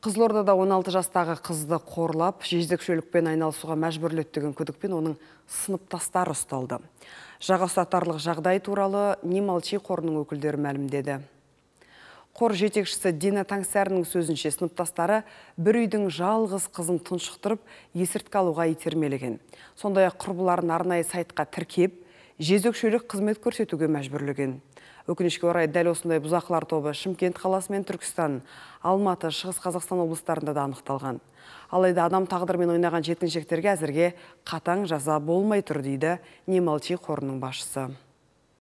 Қызылордада 16 жастағы қызды қорлап, шөлікпен айналысуға мәжбүрлеттігін күдікпен оның сыныптастары ұсталды. Жаға ұстатарлық жағдай туралы немалчей қорының өкілдері мәлімдеді. Қор жетекшісі Дина Таңсәрінің сөзінше сыныптастары бір үйдің жалғыз қызын тұншықтырып, есірткалуға алуға итермелеген. Сондай құрбыларын арнайы сайтқа тіркеп, жезөкшелік қызмет көрсетуге мәжбүрлеген өкінішке орай дәл осындай бұзақылар тобы шымкент қаласы мен түркістан алматы шығыс қазақстан облыстарында да анықталған алайда адам тағдырмен ойнаған жеткіншектерге әзірге қатаң жаза болмай тұр дейді немалчи қорының басшысы